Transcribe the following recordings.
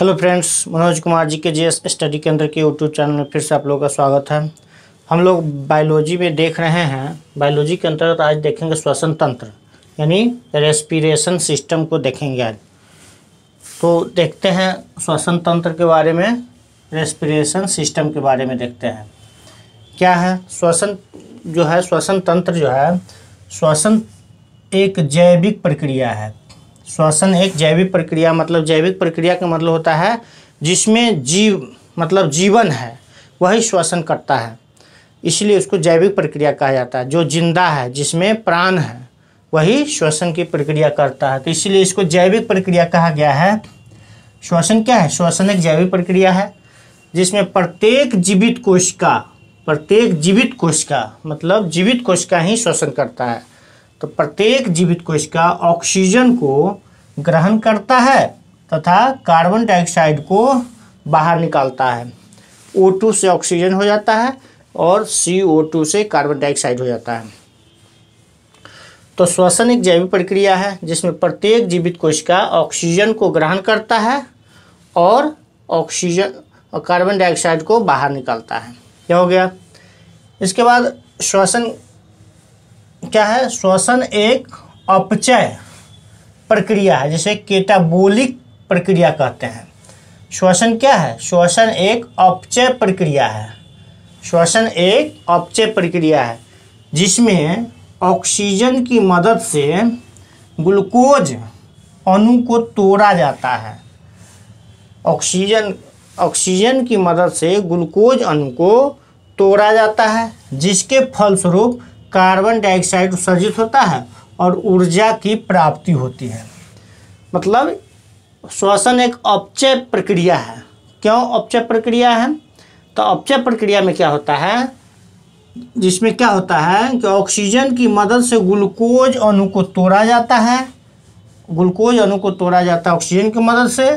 hello friends Manoj Kumar ji K S study केंद्र के YouTube channel में फिर से आप लोगों का स्वागत है हम लोग बायोलॉजी में देख रहे हैं बायोलॉजी के अंतर्गत आज देखेंगे श्वसन तंत्र यानी रेस्पिरेशन सिस्टम को देखेंगे आज तो देखते हैं श्वसन तंत्र के बारे में रेस्पिरेशन सिस्टम के बारे में देखते हैं क्या है श्वसन जो है श्वसन तंत्र जो है श्वसन एक जैविक प्रक्रिया है श्वसन एक जैविक प्रक्रिया मतलब जैविक प्रक्रिया का मतलब होता है जिसमें जीव मतलब जीवन है वही श्वसन करता है इसलिए उसको जैविक प्रक्रिया कहा जाता है जो जिंदा है जिसमें प्राण है वही श्वसन की प्रक्रिया करता है तो इसीलिए इसको जैविक प्रक्रिया कहा गया है श्वसन क्या है श्वसन एक जैविक प्रक्रिया है जिसमें प्रत्येक जीवित कोशिका प्रत्येक जीवित कोशिका मतलब जीवित कोशिका ही श्वसन करता है तो प्रत्येक जीवित कोशिका ऑक्सीजन को ग्रहण करता है तथा कार्बन डाइऑक्साइड को बाहर निकालता है O2 से ऑक्सीजन हो जाता है और CO2 से कार्बन डाइऑक्साइड हो जाता है तो श्वसन एक जैविक प्रक्रिया है जिसमें प्रत्येक जीवित कोशिका ऑक्सीजन को ग्रहण करता है और ऑक्सीजन और कार्बन डाइऑक्साइड को बाहर निकालता है यह हो गया इसके बाद श्वसन क्या है श्वसन एक अपचय प्रक्रिया है जिसे केटाबोलिक प्रक्रिया कहते हैं श्वसन क्या है श्वसन एक अपचय प्रक्रिया है श्वसन एक अपचय प्रक्रिया है जिसमें ऑक्सीजन की मदद से ग्लूकोज अणु को तोड़ा जाता है ऑक्सीजन ऑक्सीजन की मदद से ग्लूकोज अणु को तोड़ा जाता है जिसके फलस्वरूप कार्बन डाइऑक्साइड उत्सर्जित होता है और ऊर्जा की प्राप्ति होती है मतलब श्वसन एक अपचय प्रक्रिया है क्यों अपचय प्रक्रिया है तो अपचय प्रक्रिया में क्या होता है जिसमें क्या होता है कि ऑक्सीजन की मदद से ग्लूकोज अणु को तोड़ा जाता है ग्लूकोज अणु को तोड़ा जाता है ऑक्सीजन की मदद से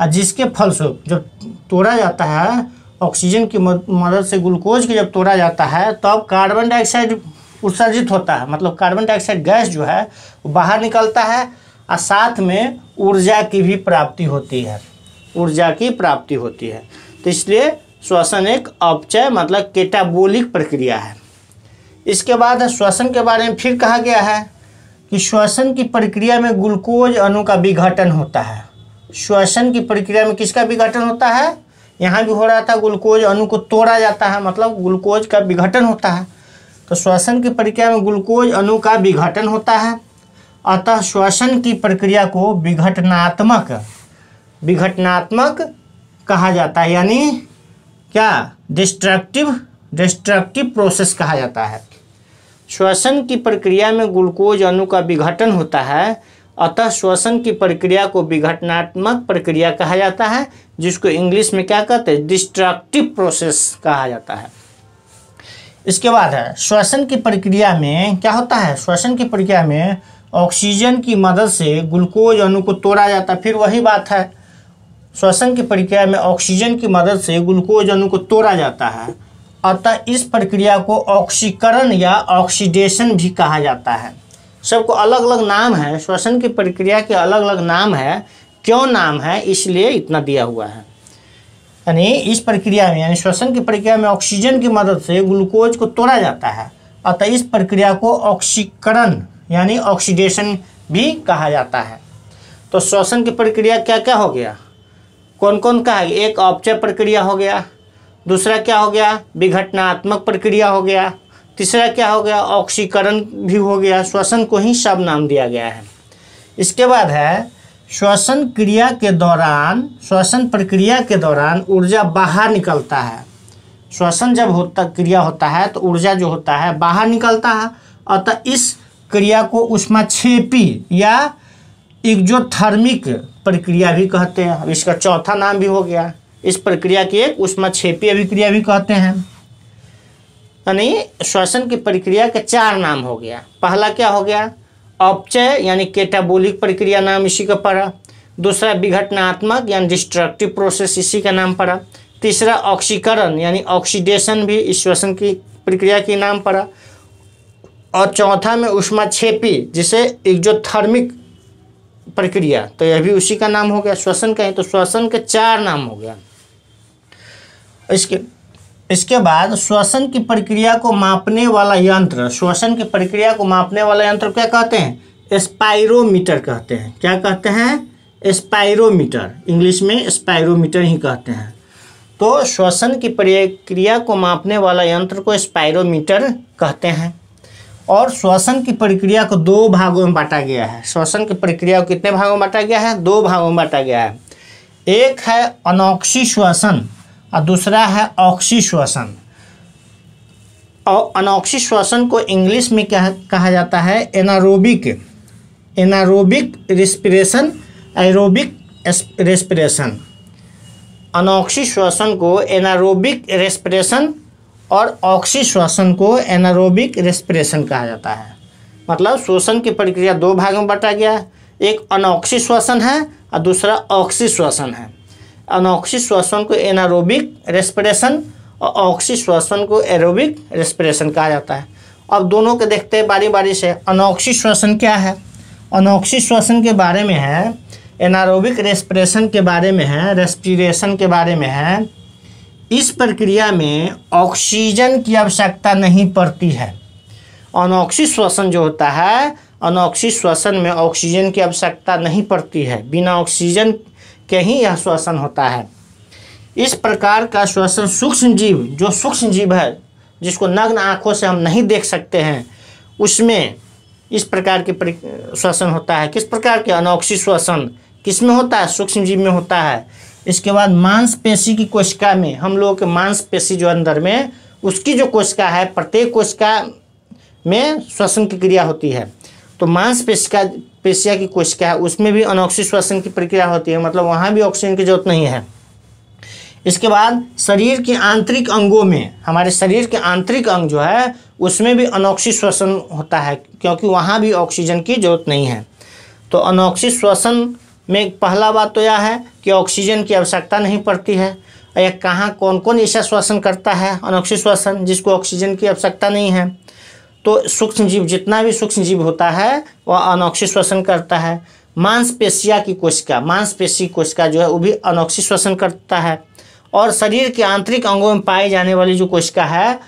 और जिसके फलस्वरूप जब तोड़ा जाता है ऑक्सीजन की मदद से ग्लूकोज के जब तोड़ा जाता है तब तो कार्बन डाइऑक्साइड उत्सर्जित होता है मतलब कार्बन डाइऑक्साइड गैस जो है वो बाहर निकलता है और साथ में ऊर्जा की भी प्राप्ति होती है ऊर्जा की प्राप्ति होती है तो इसलिए श्वसन एक अपचय मतलब केटाबोलिक प्रक्रिया है इसके बाद श्वसन के बारे में फिर कहा गया है कि श्वसन की प्रक्रिया में ग्लूकोज अणु का विघटन होता है श्वसन की प्रक्रिया में किसका विघटन होता है यहाँ भी हो रहा था ग्लूकोज अणु को तोड़ा जाता है मतलब ग्लूकोज का विघटन होता है तो श्वसन की प्रक्रिया में ग्लूकोज अणु का विघटन होता है अतः श्वसन की प्रक्रिया को विघटनात्मक विघटनात्मक कहा जाता है यानी क्या डिस्ट्रक्टिव डिस्ट्रक्टिव प्रोसेस कहा जाता है श्वसन की प्रक्रिया में ग्लूकोज अणु का विघटन होता है अतः श्वसन की प्रक्रिया को विघटनात्मक प्रक्रिया कहा जाता है जिसको इंग्लिश में क्या कहते हैं डिस्ट्रक्टिव प्रोसेस कहा जाता है इसके बाद है श्वसन की प्रक्रिया में क्या होता है श्वसन की प्रक्रिया में ऑक्सीजन की मदद से ग्लूकोज अणु को तोड़ा जाता है फिर वही बात है श्वसन की प्रक्रिया में ऑक्सीजन की मदद से ग्लूकोज अणु को तोड़ा जाता है अतः इस प्रक्रिया को ऑक्सीकरण या ऑक्सीडेशन भी कहा जाता है सबको अलग अलग नाम है श्वसन की प्रक्रिया के अलग अलग नाम है क्यों नाम है इसलिए इतना दिया हुआ है यानी इस प्रक्रिया में यानी श्वसन की प्रक्रिया में ऑक्सीजन की मदद से ग्लूकोज को तोड़ा जाता है अतः इस प्रक्रिया को ऑक्सीकरण यानी ऑक्सीडेशन भी कहा जाता है तो श्वसन की प्रक्रिया क्या क्या हो गया कौन कौन का है एक औपचय प्रक्रिया हो गया दूसरा क्या हो गया विघटनात्मक प्रक्रिया हो गया तीसरा क्या हो गया ऑक्सीकरण भी हो गया श्वसन को ही सब नाम दिया गया है इसके बाद है श्वसन क्रिया के दौरान श्वसन प्रक्रिया के दौरान ऊर्जा बाहर निकलता है श्वसन जब होता क्रिया होता है तो ऊर्जा जो होता है बाहर निकलता है अतः इस क्रिया को उष्माक्षेपी या इग्जोथर्मिक प्रक्रिया भी कहते हैं अब इसका चौथा नाम भी हो गया इस प्रक्रिया की एक उष्माक्षेपी अभिक्रिया भी कहते हैं यानी श्वसन की प्रक्रिया के चार नाम हो गया पहला क्या हो गया अपचय यानी कैटाबोलिक प्रक्रिया नाम इसी का पड़ा दूसरा विघटनात्मक यानी डिस्ट्रक्टिव प्रोसेस इसी का नाम पड़ा तीसरा ऑक्सीकरण यानी ऑक्सीडेशन भी इस श्वसन की प्रक्रिया के नाम पड़ा और चौथा में उष्मा छेपी जिसे थर्मिक प्रक्रिया तो यह भी उसी का नाम हो गया श्वसन का तो श्वसन के चार नाम हो गया इसके इसके बाद श्वसन की प्रक्रिया को मापने वाला यंत्र श्वसन की प्रक्रिया को मापने वाला यंत्र क्या कहते हैं स्पायरोमीटर कहते हैं क्या कहते हैं स्पायरोमीटर इंग्लिश में स्पायरोमीटर ही कहते हैं तो श्वसन की प्रक्रिया को मापने वाला यंत्र को स्पायरोमीटर कहते हैं और श्वसन की प्रक्रिया को दो भागों में बांटा गया है श्वसन की प्रक्रिया को कितने भागों में बांटा गया है दो भागों में बांटा गया है एक है अनोक्सी श्वसन और दूसरा है ऑक्सी श्वसन और अनऑक्सी श्वसन को इंग्लिश में क्या कहा जाता है anaerobic anaerobic respiration aerobic respiration अनऑक्सी श्वसन को एनारोबिक रेस्पिरेशन और ऑक्सी श्वसन को एनारोबिक रेस्पिरेशन कहा जाता है मतलब श्वसन की प्रक्रिया दो भागों में बांटा गया है एक अनऑक्सी श्वसन है और दूसरा ऑक्सी श्वसन है अनऑक्सी श्वसन को एनारोबिक रेस्पिरेशन और ऑक्सी श्वसन को एरोबिक रेस्पिरेशन कहा जाता है अब दोनों के देखते हैं बारी बारी से अनऑक्सी श्वसन क्या है अनऑक्सी श्वसन के बारे में है एनारोबिक रेस्पिरेशन के बारे में है रेस्पिरेशन के बारे में है इस प्रक्रिया में ऑक्सीजन की आवश्यकता नहीं पड़ती है अनऑक्सी श्वसन जो होता है अनऑक्सी श्वसन में ऑक्सीजन की आवश्यकता नहीं पड़ती है बिना ऑक्सीजन के ही यह श्वसन होता है इस प्रकार का श्वसन सूक्ष्म जीव जो सूक्ष्म जीव है जिसको नग्न आँखों से हम नहीं देख सकते हैं उसमें इस प्रकार के श्वसन होता है किस प्रकार के अनोक्षी श्वसन किस में होता है सूक्ष्म जीव में होता है इसके बाद मांसपेशी की कोशिका में हम लोगों के मांसपेशी जो अंदर में उसकी जो कोशिका है प्रत्येक कोशिका में श्वसन की क्रिया होती है तो मांसपेशिका पेशिया की कोशिका है उसमें भी अनोक्सी श्वसन की प्रक्रिया होती है मतलब वहाँ भी ऑक्सीजन की जरूरत नहीं है इसके बाद शरीर के आंतरिक अंगों में हमारे शरीर के आंतरिक अंग जो है उसमें भी अनोक्सी श्वसन होता है क्योंकि वहाँ भी ऑक्सीजन की जरूरत नहीं है तो अनोक्सी श्वसन में पहला बात तो यह है कि ऑक्सीजन की आवश्यकता नहीं पड़ती है या कहाँ कौन कौन ऐसा श्वसन करता है अनोक्सी श्वसन जिसको ऑक्सीजन की आवश्यकता नहीं है तो सूक्ष्म जीव जितना भी सूक्ष्म जीव होता है वह अनोक्षी श्वसन करता है मांसपेशिया की कोशिका मांसपेशी कोशिका जो है वो भी अनोक्षी श्वसन करता है और शरीर के आंतरिक अंगों में पाई जाने वाली जो कोशिका है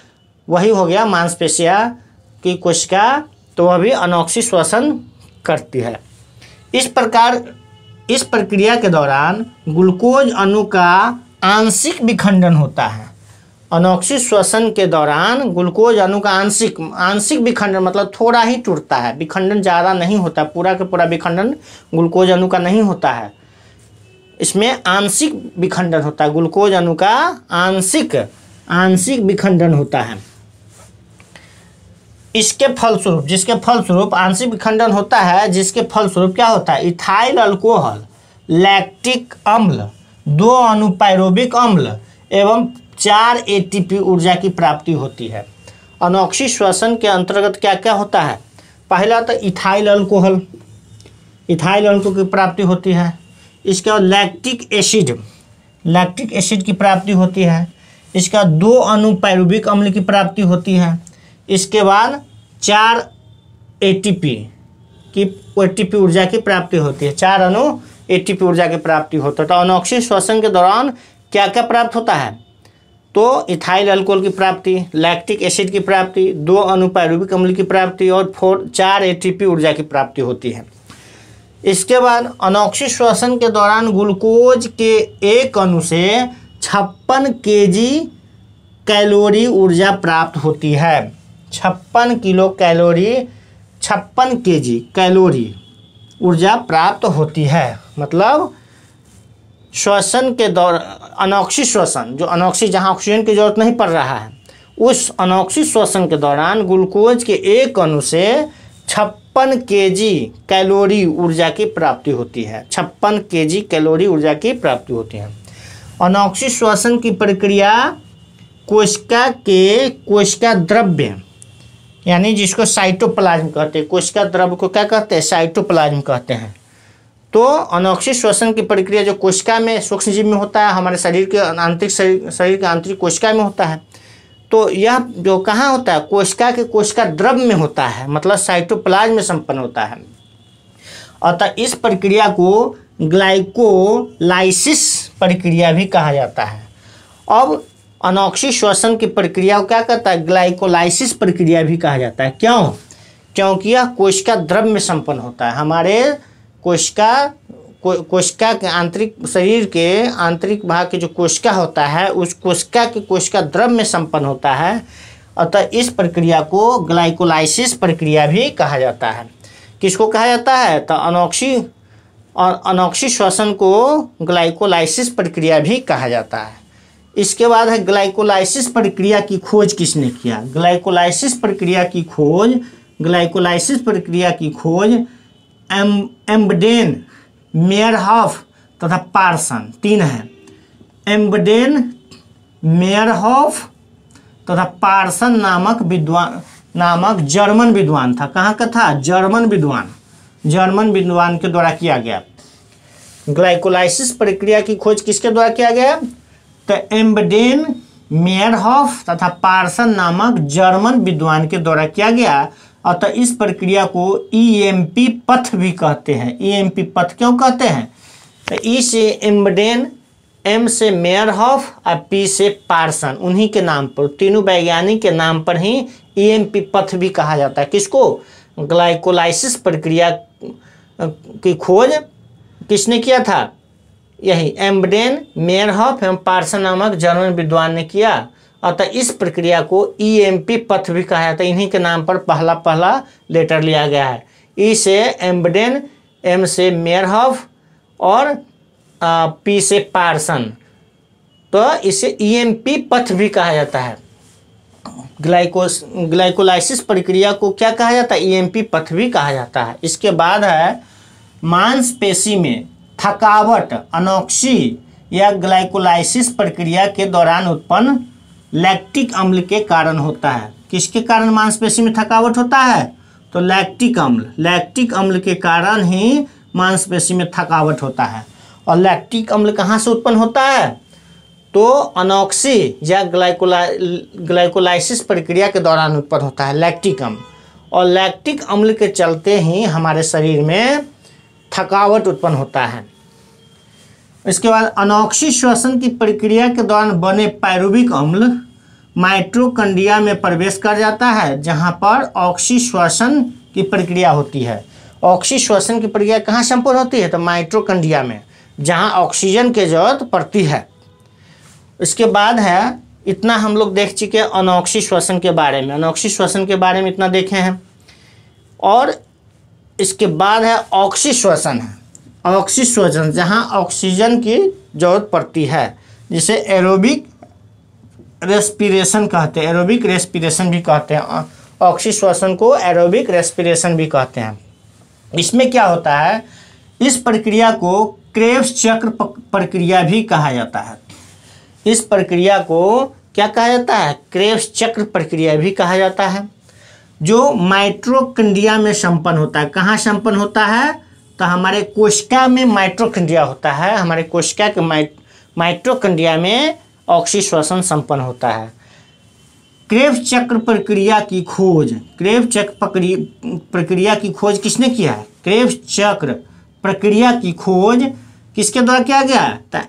वही हो गया मांसपेशिया की कोशिका तो वह भी अनोक्षी श्वसन करती है इस प्रकार इस प्रक्रिया के दौरान ग्लूकोज अणु का आंशिक विखंडन होता है अनोक्सी श्वसन के दौरान ग्लूकोज अणु का आंशिक आंशिक विखंडन मतलब थोड़ा ही टूटता है विखंडन ज़्यादा नहीं होता पूरा के पूरा विखंडन ग्लूकोज अणु का नहीं होता है इसमें आंशिक विखंडन होता है ग्लूकोज अणु का आंशिक आंशिक विखंडन होता है इसके फलस्वरूप जिसके फलस्वरूप आंशिक विखंडन होता है जिसके फलस्वरूप क्या होता है इथाइल अल्कोहल लैक्टिक अम्ल दो अनुपायरोबिक अम्ल एवं चार एटीपी ऊर्जा की प्राप्ति होती है अनोक्सी श्वसन के अंतर्गत क्या क्या होता है पहला तो इथाइल अल्कोहल इथाइल अल्कोहल की प्राप्ति होती है इसके बाद लैक्टिक एसिड लैक्टिक एसिड की प्राप्ति होती है इसका दो अनुपैरुबिक अम्ल की प्राप्ति होती है इसके बाद चार एटीपी की एटीपी ऊर्जा की प्राप्ति होती है चार अनु एटीपी ऊर्जा की प्राप्ति होता है तो अनोक्सी श्वसन के दौरान क्या क्या प्राप्त होता है तो इथाइल अल्कोहल की प्राप्ति लैक्टिक एसिड की प्राप्ति दो रूबिक अम्ल की प्राप्ति और फोर चार एटीपी ऊर्जा की प्राप्ति होती है इसके बाद अनौक्षी श्वसन के दौरान ग्लूकोज के एक अणु से छप्पन के कैलोरी ऊर्जा प्राप्त होती है छप्पन किलो कैलोरी छप्पन के कैलोरी ऊर्जा प्राप्त होती है मतलब श्वसन के दौरान अनोक्सी श्वसन जो अनोक्सी जहाँ ऑक्सीजन की जरूरत नहीं पड़ रहा है उस अनोक्सी श्वसन के दौरान ग्लूकोज के एक अणु से छप्पन के कैलोरी ऊर्जा की प्राप्ति होती है छप्पन के कैलोरी ऊर्जा की प्राप्ति होती है अनोक्सी श्वसन की प्रक्रिया कोशिका के कोशिका द्रव्य यानी जिसको साइटोप्लाज्म कहते हैं कोशिका द्रव्य को क्या कहते हैं साइटोप्लाज्म कहते हैं तो अनौक्षिक श्वसन की प्रक्रिया जो कोशिका में सूक्ष्म जीव में होता है हमारे शरीर के आंतरिक शरीर शरीर के आंतरिक कोशिका में होता है तो यह जो कहाँ होता है कोशिका के कोशिका द्रव्य में होता है मतलब साइटोप्लाज में संपन्न होता है अतः इस प्रक्रिया को ग्लाइकोलाइसिस प्रक्रिया भी कहा जाता है अब अनौक्षिक श्वसन की प्रक्रिया को क्या कहता है ग्लाइकोलाइसिस प्रक्रिया भी कहा जाता है क्यों क्योंकि यह कोशिका द्रव में संपन्न होता है हमारे कोशिका को, कोशिका के आंतरिक शरीर के आंतरिक भाग के जो कोशिका होता है उस कोशिका के कोशिका द्रव में संपन्न होता है अतः इस प्रक्रिया को ग्लाइकोलाइसिस प्रक्रिया भी कहा जाता है किसको कहा जाता है तो अनोक्सी और अनोक्सी श्वसन को ग्लाइकोलाइसिस प्रक्रिया भी कहा जाता है इसके बाद है ग्लाइकोलाइसिस प्रक्रिया की खोज किसने किया ग्लाइकोलाइसिस प्रक्रिया की खोज ग्लाइकोलाइसिस प्रक्रिया की खोज एम एम्बडेन मेयर हॉफ तथा पार्सन तीन है एम्बडेन मेयर हॉफ तथा पार्सन नामक विद्वान नामक जर्मन विद्वान था कहाँ का था जर्मन विद्वान जर्मन विद्वान के द्वारा किया गया ग्लाइकोलाइसिस प्रक्रिया की खोज किसके द्वारा किया गया तो एम्बडेन मेयरहॉफ तथा पार्सन नामक जर्मन विद्वान के द्वारा किया गया अतः इस प्रक्रिया को ईएमपी e पथ भी कहते हैं ईएमपी e पथ क्यों कहते हैं तो ई e से एम्बडेन एम से मेयर हॉफ और पी से पार्सन उन्हीं के नाम पर तीनों वैज्ञानिक के नाम पर ही ईएमपी पथ भी कहा जाता है किसको ग्लाइकोलाइसिस प्रक्रिया की खोज किसने किया था यही एम्बडेन मेयरहॉफ एवं पार्सन नामक जर्मन विद्वान ने किया अतः इस प्रक्रिया को ईएमपी e पथ भी कहा जाता है इन्हीं के नाम पर पहला पहला लेटर लिया गया है ई e से एम्बडेन एम से मेयरहफ और आ, पी से पार्सन तो इसे ईएमपी e पथ भी कहा जाता है ग्लाइकोस ग्लाइकोलाइसिस प्रक्रिया को क्या कहा जाता है ईएमपी पथ भी कहा जाता है इसके बाद है मांसपेशी में थकावट अनोक्सी या ग्लाइकोलाइसिस प्रक्रिया के दौरान उत्पन्न लैक्टिक अम्ल के कारण होता है किसके कारण मांसपेशी में थकावट होता है तो लैक्टिक अम्ल लैक्टिक अम्ल के कारण ही मांसपेशी में थकावट होता है और लैक्टिक अम्ल कहाँ से उत्पन्न होता है तो अनोक्सी या ग्लाइकोला ग्लाइकोलाइसिस प्रक्रिया के दौरान उत्पन्न होता है लैक्टिक अम्ल और लैक्टिक अम्ल के चलते ही हमारे शरीर में थकावट उत्पन्न होता है इसके बाद अनोक्सी श्वसन की प्रक्रिया के दौरान बने पैरूबिक अम्ल माइट्रोकंडिया में प्रवेश कर जाता है जहाँ पर ऑक्सी श्वसन की प्रक्रिया होती है ऑक्सी श्वसन की प्रक्रिया कहाँ संपूर्ण होती है तो माइट्रोकंडिया में जहाँ ऑक्सीजन की जरूरत पड़ती है इसके बाद है इतना हम लोग देख चुके हैं अनोक्सी श्वसन के बारे में अनोक्सी श्वसन के बारे में इतना देखे हैं और इसके बाद है ऑक्सी श्वसन है ऑक्सी जहाँ ऑक्सीजन की जरूरत पड़ती है जिसे एरोबिक रेस्पिरेशन कहते हैं एरोबिक रेस्पिरेशन भी कहते हैं ऑक्सी को एरोबिक रेस्पिरेशन भी कहते हैं इसमें क्या होता है इस प्रक्रिया को क्रेव्स चक्र प्रक्रिया भी कहा जाता है इस प्रक्रिया को क्या कहा जाता है क्रेव्स चक्र प्रक्रिया भी कहा जाता है जो माइट्रोकंडिया में संपन्न होता है कहाँ संपन्न होता है तो हमारे कोशिका में माइट्रोकंड्रिया होता है हमारे कोशिका के माइट्रोकंड्रिया में ऑक्सीश्वसन संपन्न होता है क्रेव चक्र प्रक्रिया की खोज क्रेव चक्र प्रक्रिया की खोज किसने किया है क्रेव चक्र प्रक्रिया की खोज किसके द्वारा किया गया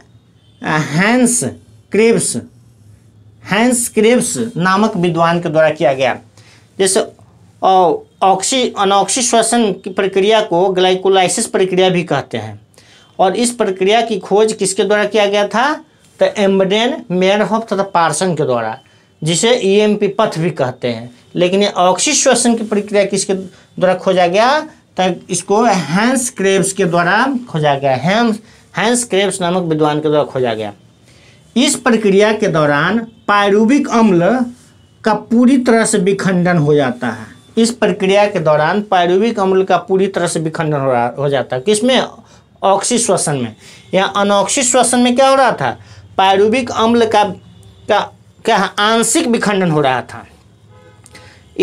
हैंस क्रेव्स हैंस क्रेव्स नामक विद्वान के द्वारा किया गया जैसे ऑक्सी अनऑक्सी श्वसन की प्रक्रिया को ग्लाइकोलाइसिस प्रक्रिया भी कहते हैं और इस प्रक्रिया की खोज किसके द्वारा किया गया था तो एम्बडेन मेयरहॉफ तथा पार्सन के द्वारा जिसे ईएमपी e पथ भी कहते हैं लेकिन ये ऑक्सी श्वसन की प्रक्रिया किसके द्वारा खोजा गया तो इसको हैंस क्रेब्स के द्वारा खोजा गया हैंस हैंस क्रेब्स नामक विद्वान के द्वारा खोजा गया इस प्रक्रिया के दौरान पायरूबिक अम्ल का पूरी तरह से विखंडन हो जाता है इस प्रक्रिया के दौरान पायरुविक अम्ल का पूरी तरह से विखंडन हो रहा हो जाता है किसमें ऑक्सी श्वसन में या अनऑक्सी श्वसन में क्या हो रहा था पायरुविक अम्ल का का क्या आंशिक विखंडन हो रहा था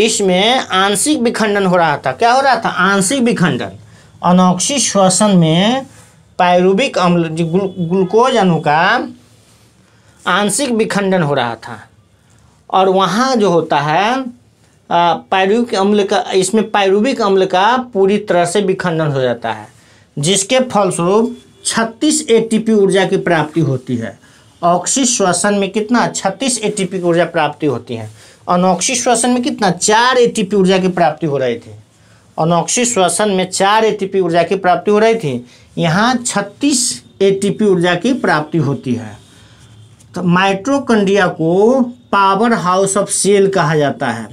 इसमें आंशिक विखंडन हो रहा था क्या हो रहा था आंशिक विखंडन अनऑक्सी श्वसन में पायरुविक अम्ल ग्लूकोज अनु का आंशिक विखंडन हो रहा था और वहाँ जो होता है पायरुविक अम्ल का इसमें पायरुविक अम्ल का पूरी तरह से विखंडन हो जाता है जिसके फलस्वरूप 36 एटीपी ऊर्जा की प्राप्ति होती है ऑक्सी श्वसन में कितना 36 एटीपी की ऊर्जा प्राप्ति होती है अनोक्सी श्वसन में कितना चार पी ऊर्जा की प्राप्ति हो रही थी अनोक्सी श्वसन में चार पी ऊर्जा की प्राप्ति हो रही थी यहाँ छत्तीस पी ऊर्जा की प्राप्ति होती है तो माइट्रोकंड्रिया को पावर हाउस ऑफ सेल कहा जाता है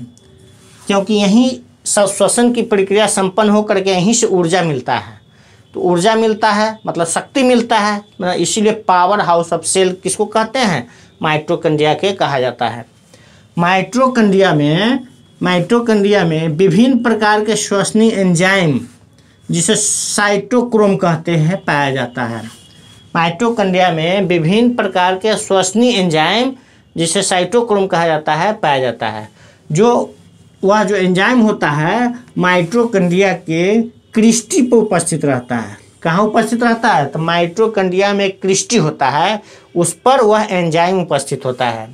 क्योंकि यहीं श्वसन की प्रक्रिया संपन्न होकर के यहीं से ऊर्जा मिलता है तो ऊर्जा मिलता है मतलब शक्ति मिलता है मतलब इसीलिए पावर हाउस ऑफ सेल किसको कहते हैं माइट्रोकंडिया के कहा जाता है माइट्रोकंडिया में माइट्रोकंडिया में विभिन्न प्रकार के श्वसनी एंजाइम जिसे साइटोक्रोम कहते हैं पाया जाता है माइट्रोकंडिया में विभिन्न प्रकार के श्वसनी एंजाइम जिसे साइटोक्रोम कहा जाता है पाया जाता है जो वह जो एंजाइम होता है माइट्रोकंडिया के क्रिस्टी पर उपस्थित रहता है कहाँ उपस्थित रहता है तो माइट्रोकंडिया में क्रिस्टी होता है उस पर वह एंजाइम उपस्थित होता है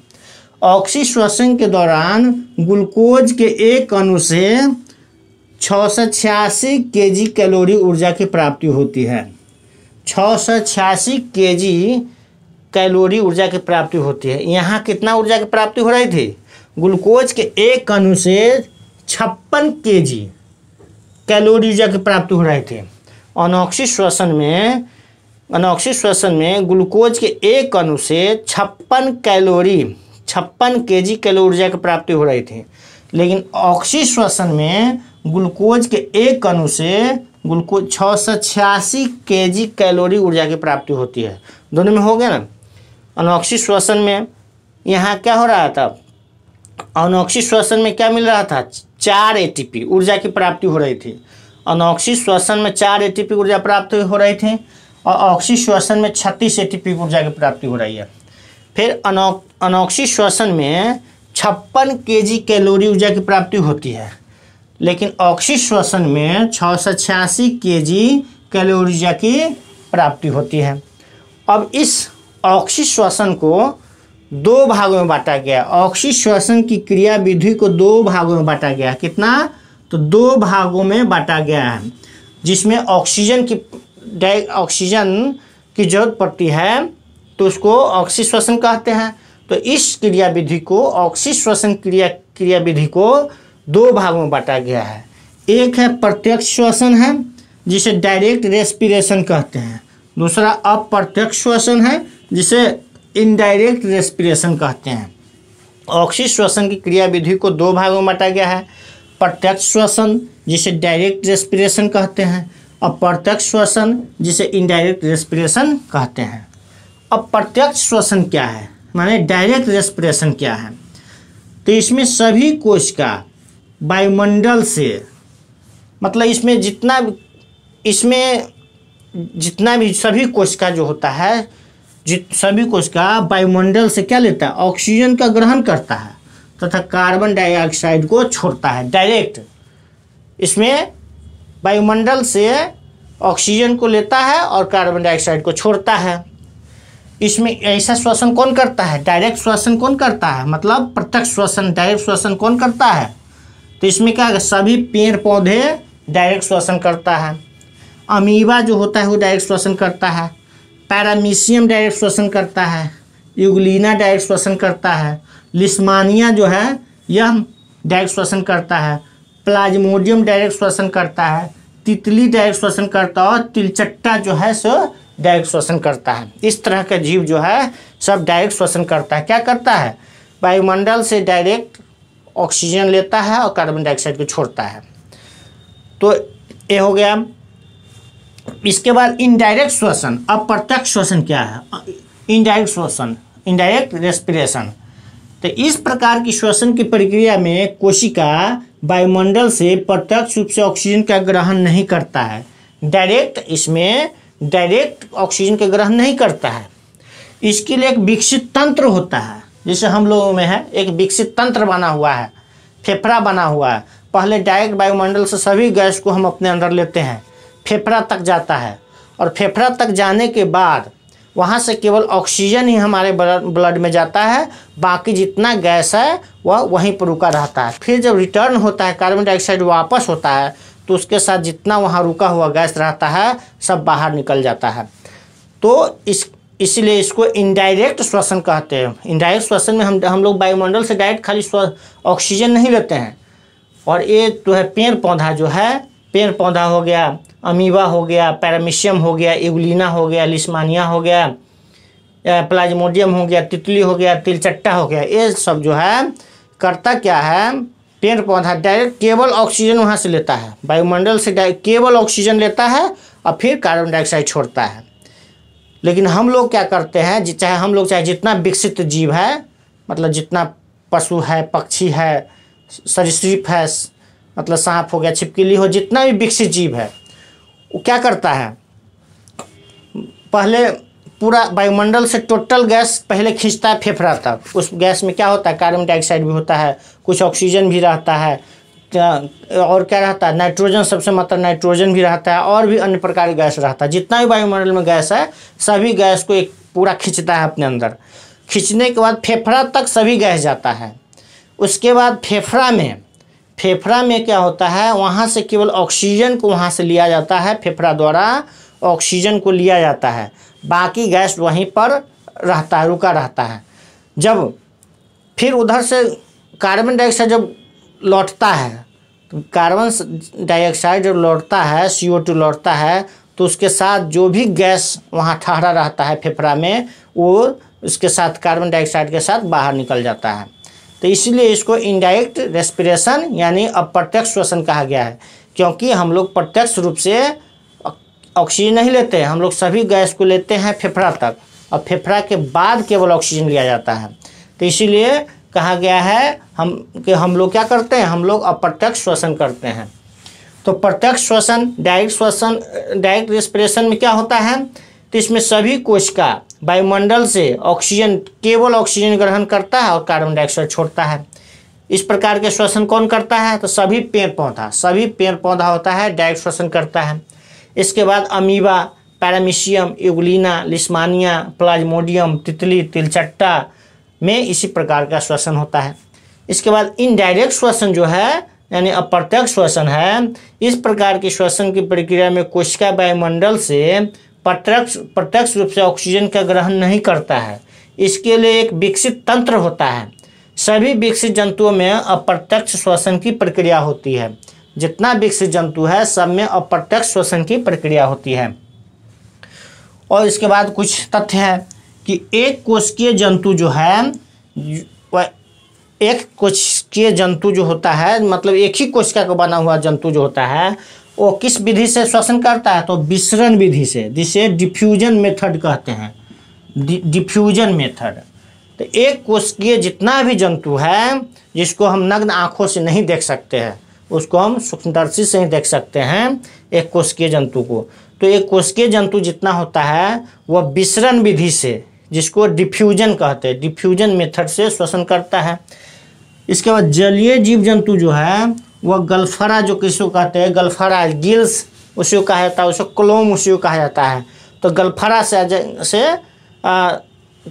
ऑक्सी श्वसन के दौरान ग्लूकोज के एक अणु से छः सौ छियासी के जी कैलोरी ऊर्जा की प्राप्ति होती है छः सौ छियासी के जी कैलोरी ऊर्जा की प्राप्ति होती है यहाँ कितना ऊर्जा की प्राप्ति हो रही थी ग्लूकोज के एक अणु से छप्पन के जी कैलोरी ऊर्जा प्राप्त हो रहे थे अनोक्सी श्वसन में अनोक्सी श्वसन में ग्लूकोज के एक अणु से छप्पन कैलोरी छप्पन के जी कैलोरी ऊर्जा की प्राप्ति हो रही थी लेकिन ऑक्सी श्वसन में ग्लूकोज के एक अणु से ग्लूकोज छः सौ छियासी के जी कैलोरी ऊर्जा की प्राप्ति होती है दोनों में हो गया ना अनोक्सी श्वसन में यहाँ क्या हो रहा था अनोक्षी श्वसन में क्या मिल रहा था चार ए ऊर्जा की प्राप्ति हो रही थी अनोक्षी श्वसन में चार ए ऊर्जा प्राप्त हो रही थी और ऑक्सी श्वसन में छत्तीस ए ऊर्जा की प्राप्ति हो रही है फिर अनोक अनोक्सी श्वसन में छप्पन के जी कैलोरी ऊर्जा की प्राप्ति होती है लेकिन ऑक्सी श्वसन में छः सौ छियासी के जी कैलोरी ऊर्जा की प्राप्ति होती है अब इस ऑक्सी श्वसन को दो भागों में बांटा गया ऑक्सी श्वसन की क्रिया विधि को दो भागों में बांटा गया कितना तो दो भागों में बांटा गया है जिसमें ऑक्सीजन की डाई ऑक्सीजन की जरूरत पड़ती है तो उसको ऑक्सी श्वसन कहते हैं तो इस क्रिया विधि को ऑक्सी श्वसन क्रिया क्रिया विधि को दो भागों में बांटा गया है एक है प्रत्यक्ष श्वसन है जिसे डायरेक्ट रेस्पिरेशन कहते हैं दूसरा अप्रत्यक्ष श्वसन है जिसे इनडायरेक्ट रेस्पिरेशन कहते हैं ऑक्सीज श्वसन की क्रियाविधि को दो भागों में बांटा गया है प्रत्यक्ष श्वसन जिसे डायरेक्ट रेस्पिरेशन कहते हैं और प्रत्यक्ष श्वसन जिसे इनडायरेक्ट रेस्पिरेशन कहते हैं अब प्रत्यक्ष श्वसन क्या है माने डायरेक्ट रेस्पिरेशन क्या है तो इसमें सभी कोशिका वायुमंडल से मतलब इसमें जितना इसमें जितना भी सभी कोशिका जो होता है सभी कोशिका वायुमंडल से क्या लेता है ऑक्सीजन का ग्रहण करता है तथा कार्बन डाइऑक्साइड को छोड़ता है डायरेक्ट इसमें वायुमंडल से ऑक्सीजन को लेता है और कार्बन डाइऑक्साइड को छोड़ता है इसमें ऐसा श्वसन कौन करता है डायरेक्ट श्वसन कौन करता है मतलब प्रत्यक्ष श्वसन डायरेक्ट श्वसन कौन करता है तो इसमें क्या सभी पेड़ पौधे डायरेक्ट श्वसन करता है अमीबा जो होता है वो डायरेक्ट श्वसन करता है पैरामीशियम डायरेक्ट श्वसन करता है युगलिना डायरेक्ट श्वसन करता है लिस्मानिया जो है यह डायरेक्ट श्वसन करता है प्लाज्मोडियम डायरेक्ट श्वसन करता है तितली डायरेक्ट श्वसन करता है और तिलचट्टा जो है सो डायरेक्ट श्वसन करता है इस तरह का जीव जो है सब डायरेक्ट श्वसन करता है क्या करता है वायुमंडल से डायरेक्ट ऑक्सीजन लेता है और कार्बन डाइऑक्साइड को छोड़ता है तो ये हो गया इसके बाद इनडायरेक्ट श्वसन अप्रत्यक्ष श्वसन क्या है इनडायरेक्ट श्वसन इनडायरेक्ट रेस्पिरेशन तो इस प्रकार की श्वसन की प्रक्रिया में कोशिका वायुमंडल से प्रत्यक्ष रूप से ऑक्सीजन का ग्रहण नहीं करता है डायरेक्ट इसमें डायरेक्ट ऑक्सीजन का ग्रहण नहीं करता है इसके लिए एक विकसित तंत्र होता है जैसे हम लोगों में है एक विकसित तंत्र बना हुआ है फेफड़ा बना हुआ है पहले डायरेक्ट वायुमंडल से सभी गैस को हम अपने अंदर लेते हैं फेफड़ा तक जाता है और फेफड़ा तक जाने के बाद वहाँ से केवल ऑक्सीजन ही हमारे ब्लड में जाता है बाकी जितना गैस है वह वहीं पर रुका रहता है फिर जब रिटर्न होता है कार्बन डाइऑक्साइड वापस होता है तो उसके साथ जितना वहाँ रुका हुआ गैस रहता है सब बाहर निकल जाता है तो इस इसलिए इसको इनडायरेक्ट श्वसन कहते हैं इनडायरेक्ट श्वसन में हम हम लोग वायुमंडल से डायरेक्ट खाली ऑक्सीजन नहीं लेते हैं और ये तो है पेड़ पौधा जो है पेड़ पौधा हो गया अमीबा हो गया पैरामिशियम हो गया इगुलना हो गया लिस्मानिया हो गया प्लाज्मोडियम हो गया तितली हो गया तिलचट्टा हो गया ये सब जो है करता क्या है पेड़ पौधा डायरेक्ट केवल ऑक्सीजन वहाँ से लेता है वायुमंडल से केवल ऑक्सीजन लेता है और फिर कार्बन डाइऑक्साइड छोड़ता है लेकिन हम लोग क्या करते हैं चाहे हम लोग चाहे जितना विकसित जीव है मतलब जितना पशु है पक्षी है सरीसृप है मतलब सांप हो गया छिपकली हो जितना भी विकसित जीव है वो क्या करता है पहले पूरा वायुमंडल से टोटल गैस पहले खींचता है फेफड़ा तक उस गैस में क्या होता है कार्बन डाइऑक्साइड भी होता है कुछ ऑक्सीजन भी रहता है और क्या रहता है नाइट्रोजन सबसे मात्र नाइट्रोजन भी रहता है और भी अन्य प्रकार की गैस रहता है जितना भी वायुमंडल में गैस है सभी गैस को एक पूरा खींचता है अपने अंदर खींचने के बाद फेफड़ा तक सभी गैस जाता है उसके बाद फेफड़ा में फेफड़ा में क्या होता है वहाँ से केवल ऑक्सीजन को वहाँ से लिया जाता है फेफड़ा द्वारा ऑक्सीजन को लिया जाता है बाकी गैस वहीं पर रहता है रुका रहता है जब फिर उधर से कार्बन डाइऑक्साइड जब लौटता है तो कार्बन डाइऑक्साइड जब लौटता है सी ओ टू लौटता है तो उसके साथ जो भी गैस वहाँ ठहरा रहता है फेफड़ा में वो उसके साथ कार्बन डाइऑक्साइड के साथ बाहर निकल जाता है तो इसलिए इसको इनडायरेक्ट रेस्पिरेशन यानी अप्रत्यक्ष श्वसन कहा गया है क्योंकि हम लोग प्रत्यक्ष रूप से ऑक्सीजन नहीं लेते हैं हम लोग सभी गैस को लेते हैं फेफड़ा तक और फेफड़ा के बाद केवल ऑक्सीजन लिया जाता है तो इसीलिए कहा गया है हम कि हम लोग क्या करते हैं हम लोग अप्रत्यक्ष श्वसन करते हैं तो प्रत्यक्ष श्वसन डायरेक्ट श्वसन डायरेक्ट रेस्पिरेशन में क्या होता है तो इसमें सभी कोशिका वायुमंडल से ऑक्सीजन केवल ऑक्सीजन ग्रहण करता है और कार्बन डाइऑक्साइड छोड़ता है इस प्रकार के श्वसन कौन करता है तो सभी पेड़ पौधा सभी पेड़ पौधा होता है डायरेक्ट श्वसन करता है इसके बाद amoeba paramecium euglena leishmania plasmodium तितली तिलचट्टा में इसी प्रकार का श्वसन होता है इसके बाद इनडायरेक्ट श्वसन जो है यानी अप्रत्यक्ष श्वसन है इस प्रकार के श्वसन की प्रक्रिया में कोशिका वायुमंडल से प्रत्यक्ष प्रत्यक्ष रूप से ऑक्सीजन का ग्रहण नहीं करता है इसके लिए एक विकसित तंत्र होता है सभी विकसित जंतुओं में अप्रत्यक्ष श्वसन की प्रक्रिया होती है जितना विकसित जंतु है सब में अप्रत्यक्ष श्वसन की प्रक्रिया होती है और इसके बाद कुछ तथ्य है कि एक कोशकीय जंतु जो है एक कोशकीय जंतु जो होता है मतलब एक ही कोशिका का बना हुआ जंतु जो होता है वो किस विधि से श्वसन करता है तो विसरण विधि से जिसे डिफ्यूजन मेथड कहते हैं डिफ्यूजन मेथड तो एक कोशिकीय जितना भी जंतु है जिसको हम नग्न आँखों से नहीं देख सकते हैं उसको हम सूक्ष्मदर्शी से ही देख सकते हैं एक कोशिकीय जंतु को तो एक कोशिकीय जंतु जितना होता है वह विसरण विधि से जिसको डिफ्यूजन कहते हैं डिफ्यूजन मेथड से श्वसन करता है इसके बाद जलीय जीव जंतु जो है वह गल्फरा जो को कहते हैं गल्फरा गिल्स उसी कहा जाता है उसको क्लोम उसी कहा जाता है तो गल्फरा से से आ,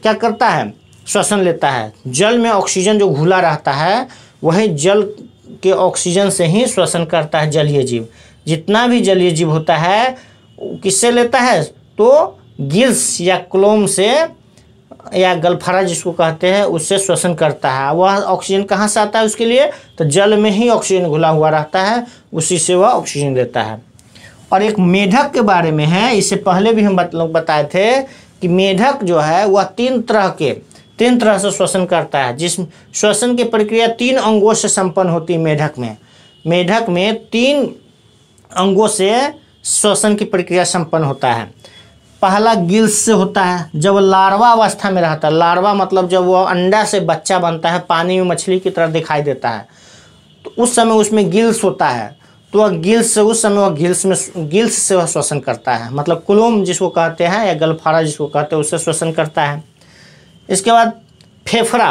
क्या करता है श्वसन लेता है जल में ऑक्सीजन जो घुला रहता है वही जल के ऑक्सीजन से ही श्वसन करता है जलीय जीव जितना भी जलीय जीव होता है किससे लेता है तो गिल्स या क्लोम से या गलफारा जिसको कहते हैं उससे श्वसन करता है वह ऑक्सीजन कहाँ से आता है उसके लिए तो जल में ही ऑक्सीजन घुला हुआ रहता है उसी से वह ऑक्सीजन देता है और एक मेढक के बारे में है इससे पहले भी हम लोग बताए थे कि मेढक जो है वह तीन तरह के तीन तरह से श्वसन करता है जिस श्वसन की प्रक्रिया तीन अंगों से संपन्न होती है मेढक में मेढक में तीन अंगों से श्वसन की प्रक्रिया संपन्न होता है पहला गिल्स से होता है जब लार्वा अवस्था में रहता है लार्वा मतलब जब वो अंडा से बच्चा बनता है पानी में मछली की तरह दिखाई देता है तो उस समय उसमें गिल्स होता है तो वह गिल्स से उस समय वह गिल्स में गिल्स से वह श्वसन करता है मतलब कुलोम जिसको कहते हैं या गलफारा जिसको कहते हैं उससे श्वसन करता है इसके बाद फेफड़ा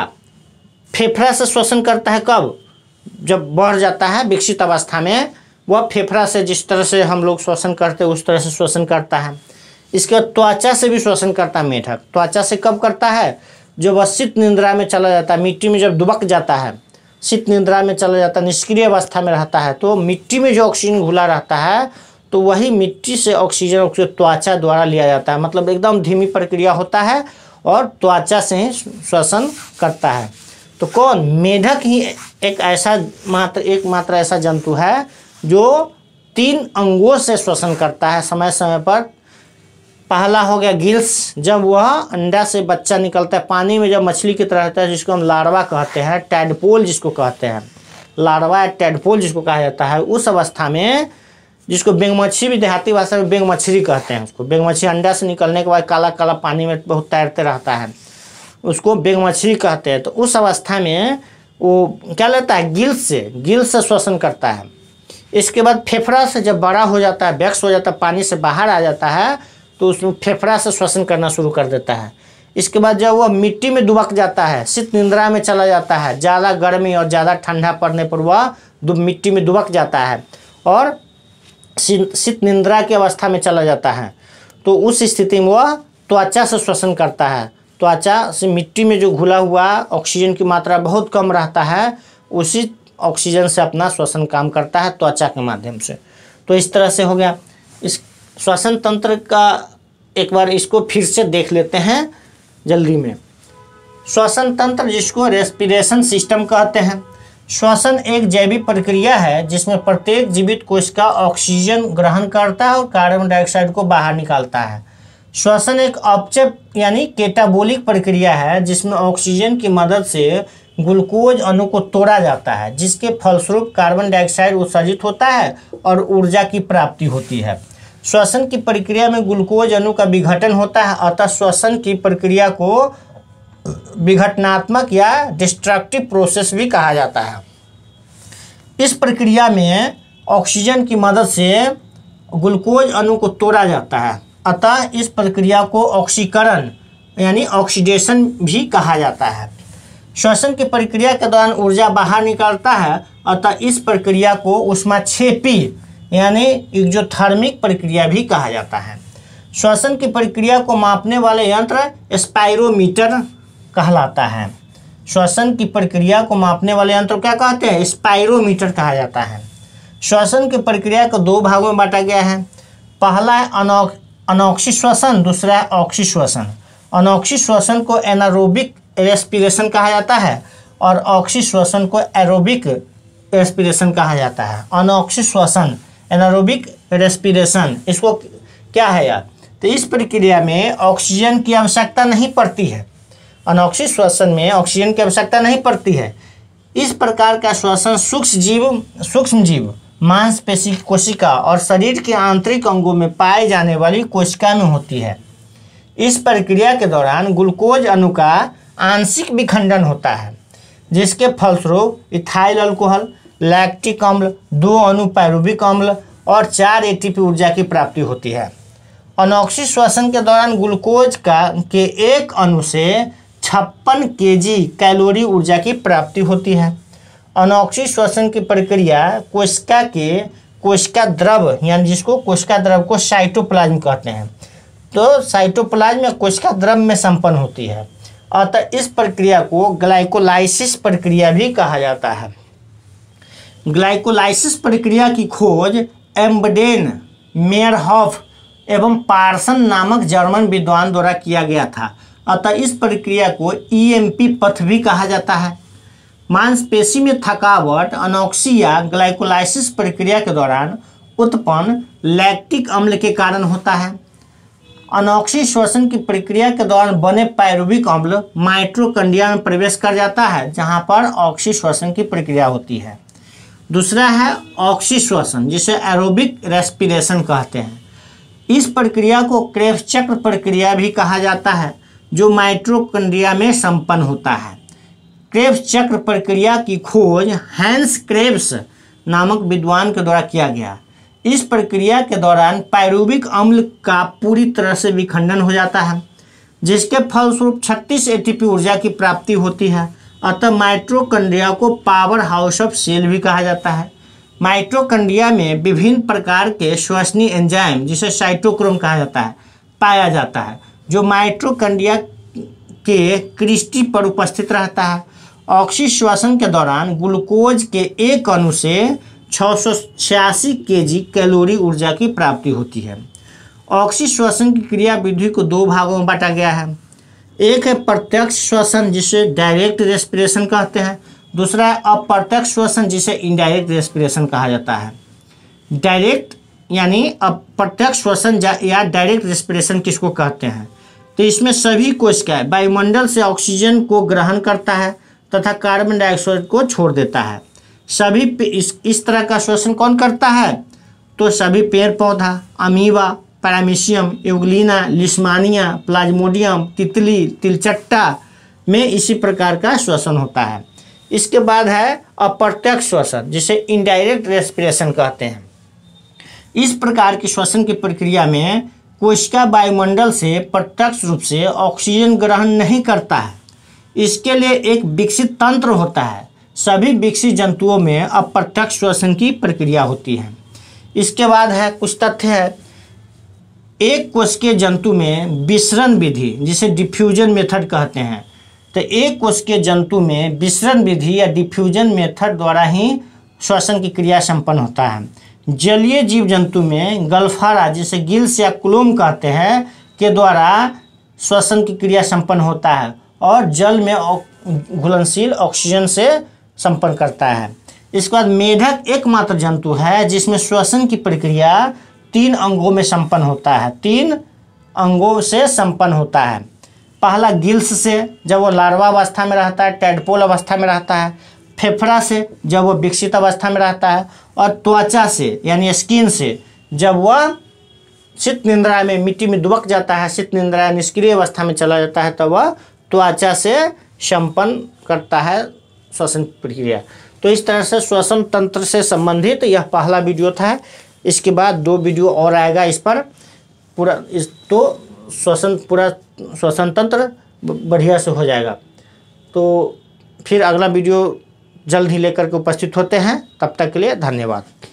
फेफड़ा से श्वसन करता है कब जब बढ़ जाता है विकसित अवस्था में वह फेफड़ा से जिस तरह से हम लोग श्वसन करते उस तरह से श्वसन करता है इसके त्वचा से भी श्वसन करता है मेढक त्वचा से कब करता है जब वह शीत निंद्रा में चला जाता है मिट्टी में जब दुबक जाता है शीत निंद्रा में चला जाता है निष्क्रिय अवस्था में रहता है तो मिट्टी में जो ऑक्सीजन घुला रहता है तो वही मिट्टी से ऑक्सीजन उसके त्वचा द्वारा लिया जाता है मतलब एकदम धीमी प्रक्रिया होता है और त्वचा से ही श्वसन करता है तो कौन मेढक ही एक ऐसा मात्र एक मात्र ऐसा जंतु है जो तीन अंगों से श्वसन करता है समय समय पर पहला हो गया गिल्स जब वह अंडा से बच्चा निकलता है पानी में जब मछली की तरह रहता है जिसको हम लार्वा कहते हैं टैडपोल जिसको कहते हैं लार्वा या टैडपोल जिसको कहा जाता है उस अवस्था में जिसको बेंगमच्छी भी देहाती भाषा में बेंग मछली कहते हैं उसको बेंग अंडा से निकलने के बाद काला काला पानी में बहुत तैरते रहता है उसको बेंग मछली कहते हैं तो उस अवस्था में वो क्या लेता है गिल्स से गिल्स से श्वसन करता है इसके बाद फेफड़ा से जब बड़ा हो जाता है वैक्स हो जाता है पानी से बाहर आ जाता है तो उसमें फेफड़ा से श्वसन करना शुरू कर देता है इसके बाद जब वह मिट्टी में दुबक जाता है शीत निंद्रा में चला जाता है ज़्यादा गर्मी और ज़्यादा ठंडा पड़ने पर वह मिट्टी में दुबक जाता है और शीत निंद्रा की अवस्था में चला जाता है तो उस स्थिति में वह त्वचा से श्वसन करता है त्वचा से मिट्टी में जो घुला हुआ ऑक्सीजन की मात्रा बहुत कम रहता है उसी ऑक्सीजन से अपना श्वसन काम करता है त्वचा के माध्यम से तो इस तरह से हो गया इस श्वसन तंत्र का एक बार इसको फिर से देख लेते हैं जल्दी में श्वसन तंत्र जिसको रेस्पिरेशन सिस्टम कहते हैं श्वसन एक जैविक प्रक्रिया है जिसमें प्रत्येक जीवित कोशिका ऑक्सीजन ग्रहण करता है और कार्बन डाइऑक्साइड को बाहर निकालता है श्वसन एक अपचय यानी केटाबोलिक प्रक्रिया है जिसमें ऑक्सीजन की मदद से ग्लूकोज अणु को तोड़ा जाता है जिसके फलस्वरूप कार्बन डाइऑक्साइड उत्सर्जित होता है और ऊर्जा की प्राप्ति होती है श्वसन की प्रक्रिया में ग्लूकोज अणु का विघटन होता है अतः श्वसन की प्रक्रिया को विघटनात्मक या डिस्ट्रक्टिव प्रोसेस भी कहा जाता है इस प्रक्रिया में ऑक्सीजन की मदद से ग्लूकोज अणु को तोड़ा जाता है अतः इस प्रक्रिया को ऑक्सीकरण यानी ऑक्सीडेशन भी कहा जाता है श्वसन की प्रक्रिया के दौरान ऊर्जा बाहर निकलता है अतः इस प्रक्रिया को उष्मा छेपी यानी थर्मिक प्रक्रिया भी कहा जाता है श्वसन की प्रक्रिया को मापने वाले यंत्र स्पायरोमीटर कहलाता है श्वसन की प्रक्रिया को मापने वाले यंत्र क्या कहते हैं स्पायरोमीटर कहा जाता है श्वसन की प्रक्रिया को दो भागों में बांटा गया है पहला है अनौक अनौक्षी श्वसन दूसरा है ऑक्सी श्वसन अनौक्षी श्वसन को एनारोबिक रेस्पिरेशन कहा जाता है और ऑक्सी श्वसन को एरोबिक रेस्पिरेशन कहा जाता है अनौक्षी श्वसन एनारोबिक रेस्पिरेशन इसको क्या है यार तो इस प्रक्रिया में ऑक्सीजन की आवश्यकता नहीं पड़ती है अनोक्सी श्वसन में ऑक्सीजन की आवश्यकता नहीं पड़ती है इस प्रकार का श्वसन सूक्ष्म जीव सूक्ष्म जीव मांसपेशी कोशिका और शरीर के आंतरिक अंगों में पाए जाने वाली कोशिका में होती है इस प्रक्रिया के दौरान ग्लूकोज अणु का आंशिक विखंडन होता है जिसके फलस्वरूप इथाइल अल्कोहल लैक्टिक अम्ल दो अणु अम्ल और चार एटीपी ऊर्जा की प्राप्ति होती है अनोक्सी श्वसन के दौरान ग्लूकोज का के एक अणु से छप्पन के कैलोरी ऊर्जा की प्राप्ति होती है अनोक्सी श्वसन की प्रक्रिया कोशिका के कोशिका द्रव यानी जिसको कोशिका द्रव को साइटोप्लाज्म कहते हैं तो साइटोप्लाज्म कोशिका द्रव में संपन्न होती है अतः इस प्रक्रिया को ग्लाइकोलाइसिस प्रक्रिया भी कहा जाता है ग्लाइकोलाइसिस प्रक्रिया की खोज एम्बडेन मेयरहॉफ एवं पार्सन नामक जर्मन विद्वान द्वारा किया गया था अतः इस प्रक्रिया को ईएमपी e पथ भी कहा जाता है मांसपेशी में थकावट अनोक्सिया ग्लाइकोलाइसिस प्रक्रिया के दौरान उत्पन्न लैक्टिक अम्ल के कारण होता है अनोक्सी श्वसन की प्रक्रिया के दौरान बने पैरूबिक अम्ल माइट्रोकंडिया में प्रवेश कर जाता है जहां पर ऑक्सी श्वसन की प्रक्रिया होती है दूसरा है ऑक्सीश्वसन जिसे एरोबिक रेस्पिरेशन कहते हैं इस प्रक्रिया को क्रेफ चक्र प्रक्रिया भी कहा जाता है जो माइट्रोकंड्रिया में संपन्न होता है क्रेफ चक्र प्रक्रिया की खोज हैंस क्रेब्स नामक विद्वान के द्वारा किया गया इस प्रक्रिया के दौरान पैरूबिक अम्ल का पूरी तरह से विखंडन हो जाता है जिसके फलस्वरूप 36 एटीपी ऊर्जा की प्राप्ति होती है अतः माइट्रोकंड्रिया को पावर हाउस ऑफ सेल भी कहा जाता है माइट्रोकंड्रिया में विभिन्न प्रकार के श्वसनी एंजाइम जिसे साइटोक्रोम कहा जाता है पाया जाता है जो माइट्रोकंड्रिया के क्रिस्टी पर उपस्थित रहता है श्वसन के दौरान ग्लूकोज के एक अणु से छः सौ छियासी के जी कैलोरी ऊर्जा की प्राप्ति होती है श्वसन की क्रिया विधि को दो भागों में बांटा गया है एक है प्रत्यक्ष श्वसन जिसे डायरेक्ट रेस्पिरेशन कहते हैं दूसरा है अप्रत्यक्ष श्वसन जिसे इनडायरेक्ट रेस्पिरेशन कहा जाता है डायरेक्ट यानी अप्रत्यक्ष श्वसन या डायरेक्ट रेस्पिरेशन किसको कहते हैं तो इसमें सभी कोशिकाएं वायुमंडल से ऑक्सीजन को ग्रहण करता है तथा कार्बन डाइऑक्साइड को छोड़ देता है सभी इस इस तरह का श्वसन कौन करता है तो सभी पेड़ पौधा amoeba paramecium euglena leishmania plasmodium तितली तिलचट्टा में इसी प्रकार का श्वसन होता है इसके बाद है अप्रत्यक्ष श्वसन जिसे इनडायरेक्ट रेस्पिरेशन कहते हैं इस प्रकार की श्वसन की प्रक्रिया में कोशिका वायुमंडल से प्रत्यक्ष रूप से ऑक्सीजन ग्रहण नहीं करता है इसके लिए एक विकसित तंत्र होता है सभी विकसित जंतुओं में अप्रत्यक्ष श्वसन की प्रक्रिया होती है इसके बाद है कुछ तथ्य है एक के जंतु में विसरण विधि जिसे डिफ्यूजन मेथड कहते हैं तो एक के जंतु में विसरण विधि या डिफ्यूजन मेथड द्वारा ही श्वसन की क्रिया संपन्न होता है जलीय जीव जंतु में गल्फारा जिसे गिल्स या क्लोम कहते हैं के द्वारा श्वसन की क्रिया संपन्न होता है और जल में घुलनशील ऑक्सीजन से संपन्न करता है इसके बाद मेढक एकमात्र जंतु है जिसमें श्वसन की प्रक्रिया तीन अंगों में संपन्न होता है तीन अंगों से संपन्न होता है पहला गिल्स से जब वो लार्वा अवस्था में रहता है टेडपोल अवस्था में रहता है फेफड़ा से जब वो विकसित अवस्था में रहता है और त्वचा से यानी स्किन से जब वह शीत निंद्रा में मिट्टी में दुबक जाता है शीत निंद्रा निष्क्रिय अवस्था में चला जाता है तो वह त्वचा से संपन्न करता है श्वसन प्रक्रिया तो इस तरह से श्वसन तंत्र से संबंधित यह पहला वीडियो था इसके बाद दो वीडियो और आएगा इस पर पूरा इस तो श्वसन पूरा श्वसन तंत्र बढ़िया से हो जाएगा तो फिर अगला वीडियो जल्द ही लेकर के उपस्थित होते हैं तब तक के लिए धन्यवाद